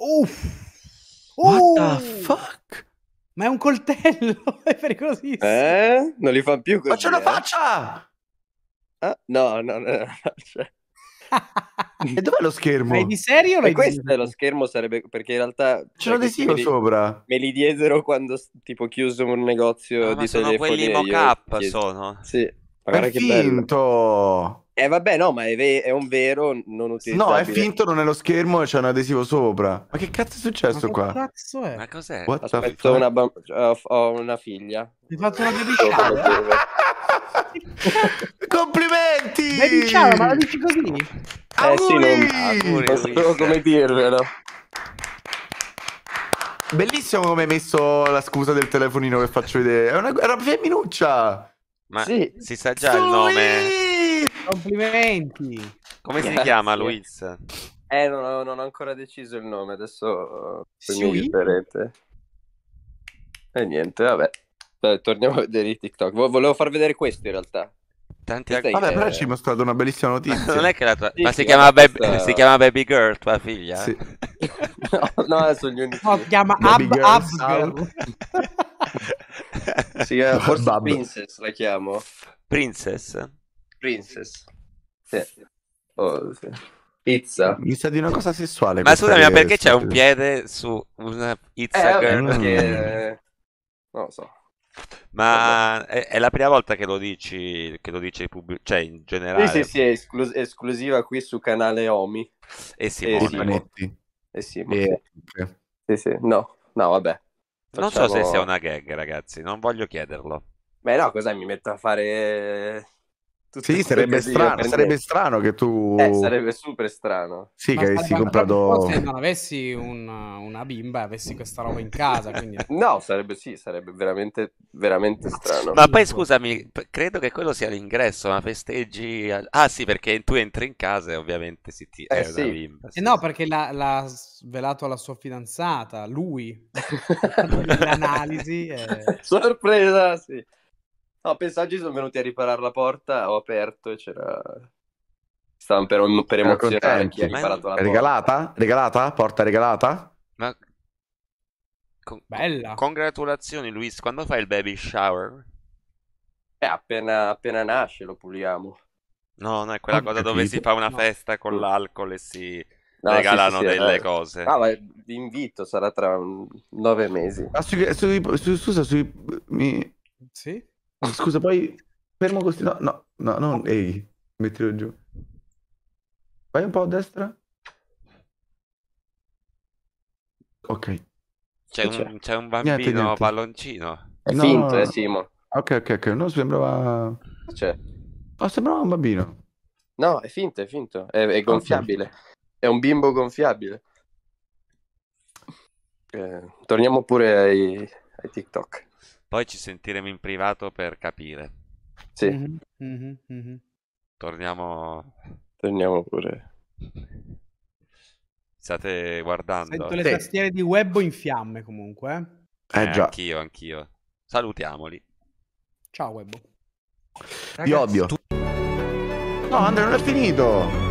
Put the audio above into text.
Uff! What the oh. fuck? Ma è un coltello, è pericolosissimo. Eh? Non li fa più così. Ma c'è una eh? faccia! Ah, no, no, no, no. Cioè... e dov'è lo schermo? È di serio? E questo di... è lo schermo sarebbe perché in realtà c'è l'adesivo li... sopra. Me li diedero quando tipo chiuso un negozio no, ah, di sono telefoni. Sono quelli mock up, sono. Sì. Ma è finto! Eh vabbè, no, ma è, ve- è un vero non utilizzabile. No, è finto, non è lo schermo e c'è un adesivo sopra. Ma che cazzo è successo ma qua? Che cazzo è? Ma cos'è? What Aspetto una bam- ho, una figlia. Hai fatto una baby Complimenti! Baby shower, ma la dici così? Eh auguri! Eh, sì, non, non sapevo come dirvelo. Bellissimo come hai messo la scusa del telefonino che faccio vedere. È una, è una femminuccia! Ma sì. si sa già Luis! il nome. Complimenti. Come Grazie. si chiama Luis? Eh, non ho, non ho, ancora deciso il nome, adesso sì. mi aiuterete. E eh, niente, vabbè. Dai, torniamo a vedere i TikTok. Volevo far vedere questo in realtà. Tanti Vabbè, però ci hai mostrato una bellissima notizia. non è che la tua... Sì, ma si chiama, questa... baby... si chiama, baby... Girl, tua figlia? Sì. no, no, sono gli unici. No, si chiama Ab, Ab Girl. Sì, forse Babbo. Princess la chiamo. Princess? Princess. Sì. Oh, sì. Pizza. Mi sa di una cosa sessuale. Ma scusami, ma perché c'è un piede su una pizza? Eh, perché... Mm. Non lo so. Ma è, è, la prima volta che lo dici, che lo dice pubblico, cioè in generale. Sì, sì, sì, è esclus- esclusiva qui su canale Omi. E Simone. Eh, e Simone. E Simone. Sì, sì. No, no, vabbè. Facciamo... Non so se sia una gag, ragazzi, non voglio chiederlo. Beh, no, cos'è? Mi metto a fare sì, sarebbe strano, sarebbe strano, che tu... Eh, sarebbe super strano. Sì, Ma che avessi comprato... Se non avessi un, una bimba e avessi questa roba in casa, quindi... no, sarebbe sì, sarebbe veramente, veramente strano. Ma poi scusami, credo che quello sia l'ingresso, ma festeggi... Ah sì, perché tu entri in casa e ovviamente si ti... Eh, è sì. bimba. Eh, sì. Eh no, perché l'ha, l'ha, svelato alla sua fidanzata, lui. L'analisi... È... Sorpresa, sì. No, pensavo ci sono venuti a riparare la porta, ho aperto e c'era... Stavano per, per emozionare chi ha riparato la porta. Regalata? Regalata? Porta regalata? Ma... Con... Bella! Congratulazioni Luis, quando fai il baby shower? Eh, appena, appena nasce lo puliamo. No, no, è quella cosa dove si fa una festa con l'alcol e si no, regalano sì, sì, sì, delle eh, no. cose. Ah, ma vi invito, sarà tra un... nove mesi. Ah, su, su, su, scusa, sui... Mi... Sì? scusa, poi fermo così. No, no, no, non ehi, mettilo giù. Vai un po' a destra. Ok. C'è un, c'è un bambino Niente, niente. palloncino. Eh, è No, finto, eh, Simo. Ok, ok, ok. Non sembrava. Eh, cioè, Oh, sembrava un bambino. no, è finto, è finto. È, è gonfiabile. È un bimbo gonfiabile. Eh, torniamo pure ai, ai TikTok. Poi ci sentiremo in privato per capire. Sì. Mm-hmm, mm-hmm, mm-hmm. Torniamo. Torniamo pure. State guardando. Sento le sì. tastiere di Webbo in fiamme comunque. Eh. eh, eh già. Anch'io, anch'io. Salutiamoli. Ciao Webbo. Ragazzi, Vi odio. Tu... No, Andrea, non è finito.